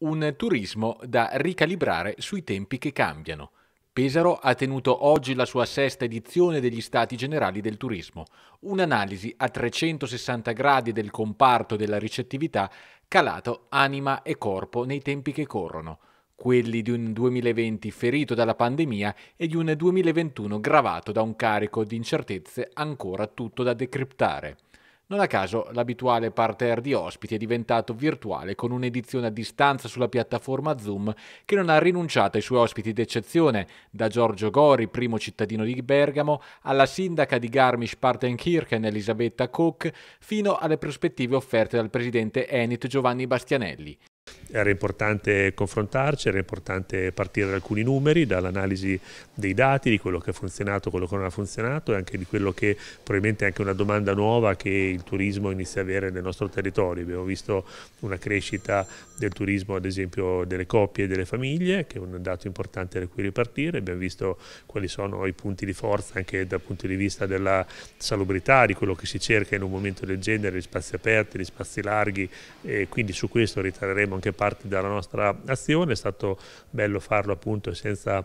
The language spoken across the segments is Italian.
un turismo da ricalibrare sui tempi che cambiano. Pesaro ha tenuto oggi la sua sesta edizione degli Stati Generali del Turismo, un'analisi a 360 gradi del comparto della ricettività calato anima e corpo nei tempi che corrono, quelli di un 2020 ferito dalla pandemia e di un 2021 gravato da un carico di incertezze ancora tutto da decriptare. Non a caso l'abituale parterre di ospiti è diventato virtuale con un'edizione a distanza sulla piattaforma Zoom che non ha rinunciato ai suoi ospiti d'eccezione, da Giorgio Gori, primo cittadino di Bergamo, alla sindaca di Garmisch-Partenkirchen Elisabetta Koch, fino alle prospettive offerte dal presidente Enit Giovanni Bastianelli era importante confrontarci, era importante partire da alcuni numeri, dall'analisi dei dati, di quello che ha funzionato, quello che non ha funzionato e anche di quello che probabilmente è anche una domanda nuova che il turismo inizia a avere nel nostro territorio. Abbiamo visto una crescita del turismo ad esempio delle coppie e delle famiglie, che è un dato importante da cui ripartire, abbiamo visto quali sono i punti di forza anche dal punto di vista della salubrità, di quello che si cerca in un momento del genere, gli spazi aperti, gli spazi larghi e quindi su questo ritrarremo anche parte dalla nostra azione, è stato bello farlo appunto senza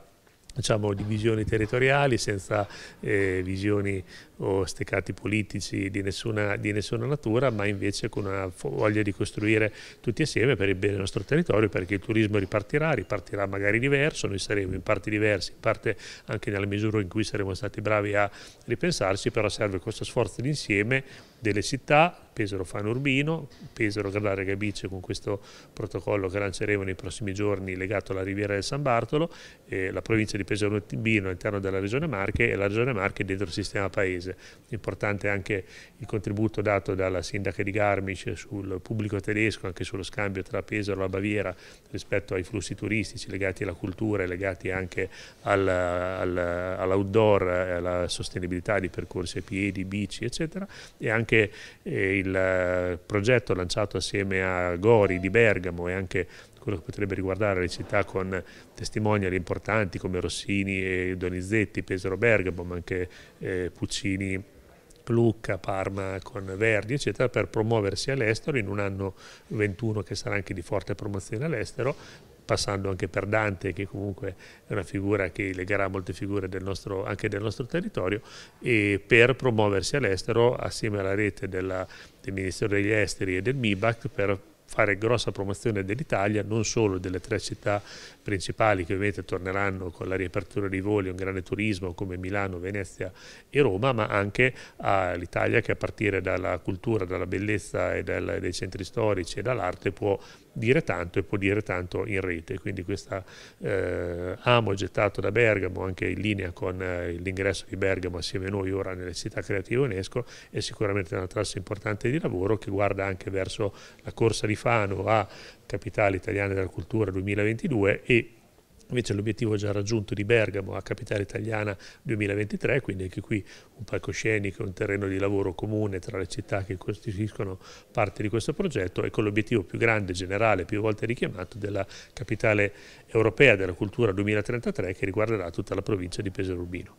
diciamo, divisioni territoriali, senza eh, visioni o steccati politici di nessuna, di nessuna, natura, ma invece con una voglia di costruire tutti assieme per il bene del nostro territorio, perché il turismo ripartirà, ripartirà magari diverso, noi saremo in parti diversi, in parte anche nella misura in cui saremo stati bravi a ripensarci, però serve questo sforzo d'insieme delle città, Pesaro Fano Urbino, Pesaro Gallare Gabice con questo protocollo che lanceremo nei prossimi giorni legato alla Riviera del San Bartolo, eh, la provincia di Pesaro Urbino all'interno della Regione Marche e la Regione Marche dentro il sistema paese. Importante anche il contributo dato dalla sindaca di Garmisch sul pubblico tedesco, anche sullo scambio tra Pesaro e la Baviera rispetto ai flussi turistici legati alla cultura e legati anche al, al, all'outdoor, alla sostenibilità di percorsi a piedi, bici eccetera e anche eh, il eh, progetto lanciato assieme a Gori di Bergamo e anche quello che potrebbe riguardare le città con testimonial importanti come Rossini e Donizetti, Pesaro Bergamo, ma anche eh, Puccini Lucca, Parma con Verdi, eccetera, per promuoversi all'estero in un anno 21 che sarà anche di forte promozione all'estero, passando anche per Dante che comunque è una figura che legherà molte figure del nostro, anche del nostro territorio e per promuoversi all'estero assieme alla rete della, del Ministero degli Esteri e del MIBAC per fare grossa promozione dell'Italia, non solo delle tre città principali che ovviamente torneranno con la riapertura dei voli, un grande turismo come Milano, Venezia e Roma, ma anche all'Italia che a partire dalla cultura, dalla bellezza e dal, dai centri storici e dall'arte può dire tanto e può dire tanto in rete. Quindi questo eh, amo gettato da Bergamo, anche in linea con eh, l'ingresso di Bergamo assieme a noi ora nelle città creative UNESCO, è sicuramente una traccia importante di lavoro che guarda anche verso la corsa di Stefano a Capitale Italiana della Cultura 2022 e invece l'obiettivo già raggiunto di Bergamo a Capitale Italiana 2023, quindi anche qui un palcoscenico, un terreno di lavoro comune tra le città che costituiscono parte di questo progetto e con l'obiettivo più grande, generale, più volte richiamato della Capitale Europea della Cultura 2033 che riguarderà tutta la provincia di Pesaro Urbino.